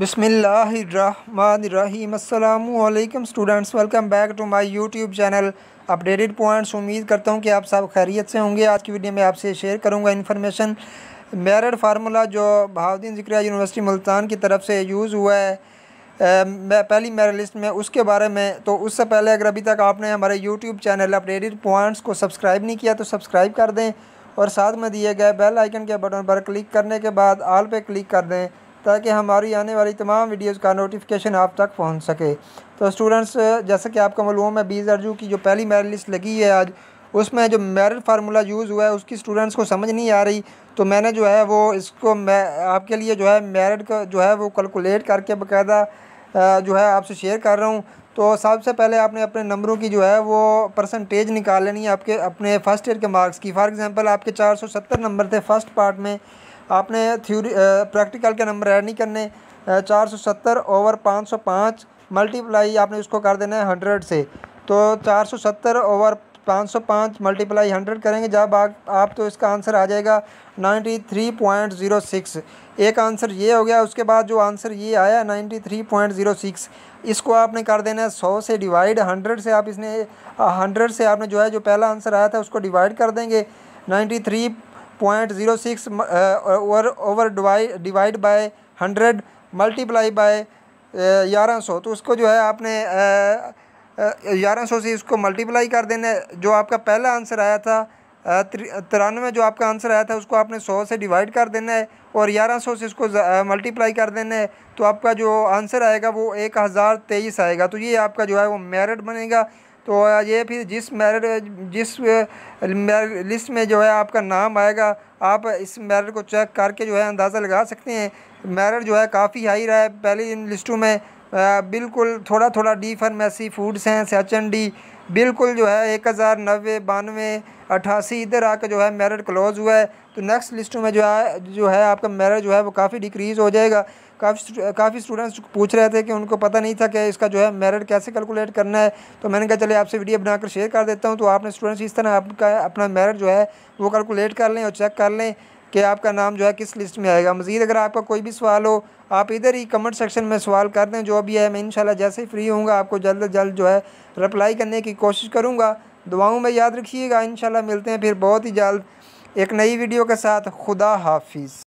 बिसमीम students welcome back to my YouTube channel updated points उम्मीद करता हूँ कि आप सब खैरियत से होंगे आज की वीडियो में आपसे शेयर करूँगा इन्फॉर्मेशन मेरड फार्मूला जो बहाउद्दीन जिक्रिया यूनिवर्सिटी मुल्तान की तरफ से यूज़ हुआ है मैं पहली मेरा लिस्ट में उसके बारे में तो उससे पहले अगर अभी तक आपने हमारे यूट्यूब चैनल अपडेटेड पॉइंट्स को सब्सक्राइब नहीं किया तो सब्सक्राइब कर दें और साथ में दिए गए बेल आइकन के बटन पर क्लिक करने के बाद आल पे क्लिक कर दें ताकि हमारी आने वाली तमाम वीडियोज़ का नोटिफिकेशन आप तक पहुँच सके तो स्टूडेंट्स जैसे कि आपको मालूम है बीस अर्जू की जो पहली मेरिट लिस्ट लगी है आज उसमें जो मेरिट फार्मूला यूज़ हुआ है उसकी स्टूडेंट्स को समझ नहीं आ रही तो मैंने जो है वो इसको मैं आपके लिए जो है मेरिट का जो है वो कैलकुलेट करके बाकायदा जो है आपसे शेयर कर रहा हूँ तो सबसे पहले आपने अपने नंबरों की जो है वो परसेंटेज निकाल लेनी है आपके अपने फ़र्स्ट ईयर के मार्क्स की फॉर एग्ज़ाम्पल आपके चार नंबर थे फर्स्ट पार्ट में आपने थ्यूरी प्रैक्टिकल के नंबर ऐड नहीं करने चार सौ सत्तर ओवर पाँच सौ पाँच मल्टीप्लाई आपने उसको कर देना है हंड्रेड से तो चार सौ सत्तर ओवर पाँच सौ पाँच मल्टीप्लाई हंड्रेड करेंगे जब आ, आप तो इसका आंसर आ जाएगा ninety three point zero six एक आंसर ये हो गया उसके बाद जो आंसर ये आया ninety three point zero six इसको आपने कर देना है सौ से डिवाइड हंड्रेड से आप इसने हंड्रेड से आपने जो है जो पहला आंसर आया था उसको डिवाइड कर देंगे ninety three point zero six over over divide by hundred multiply by ग्यारह सौ तो उसको जो है आपने ग्यारह uh, सौ uh, से इसको मल्टीप्लाई कर देना जो आपका पहला आंसर आया था uh, तिरानवे जो आपका आंसर आया था उसको आपने सौ से डिवाइड कर देना है और ग्यारह सौ से इसको मल्टीप्लाई कर देना है तो आपका जो आंसर आएगा वो एक हज़ार तेईस आएगा तो ये आपका जो है वो मेरिट बनेगा तो ये फिर जिस मैरिड जिस लिस्ट में जो है आपका नाम आएगा आप इस मैरिड को चेक करके जो है अंदाज़ा लगा सकते हैं मेरिट जो है काफ़ी हाई रहा है पहली इन लिस्टों में बिल्कुल थोड़ा थोड़ा डी फार्मेसी फूड्स हैं एन डी बिल्कुल जो है एक हज़ार नबे बानवे अट्ठासी इधर आकर जो है मेरिट क्लोज़ हुआ है तो नेक्स्ट लिस्ट में जो है जो है आपका मेरिट जो है वो काफ़ी डिक्रीज़ हो जाएगा काफ़ी काफ़ी स्टूडेंट्स पूछ रहे थे कि उनको पता नहीं था कि इसका जो है मेरिट कैसे कैलकुलेट करना है तो मैंने कहा चले आपसे वीडियो बनाकर शेयर कर देता हूँ तो आपने स्टूडेंट्स इस तरह आपका अपना मेरिट जो है वो कैलकुलेट कर लें और चेक कर लें कि आपका नाम जो है किस लिस्ट में आएगा मज़ीद अगर आपका कोई भी सवाल हो आप इधर ही कमेंट सेक्शन में सवाल कर दें जो भी है मैं इंशाल्लाह जैसे ही फ्री होऊंगा आपको जल्द अज जल्द जो है रिप्लाई करने की कोशिश करूँगा दुआओं में याद रखिएगा इंशाल्लाह मिलते हैं फिर बहुत ही जल्द एक नई वीडियो के साथ खुदा हाफिज़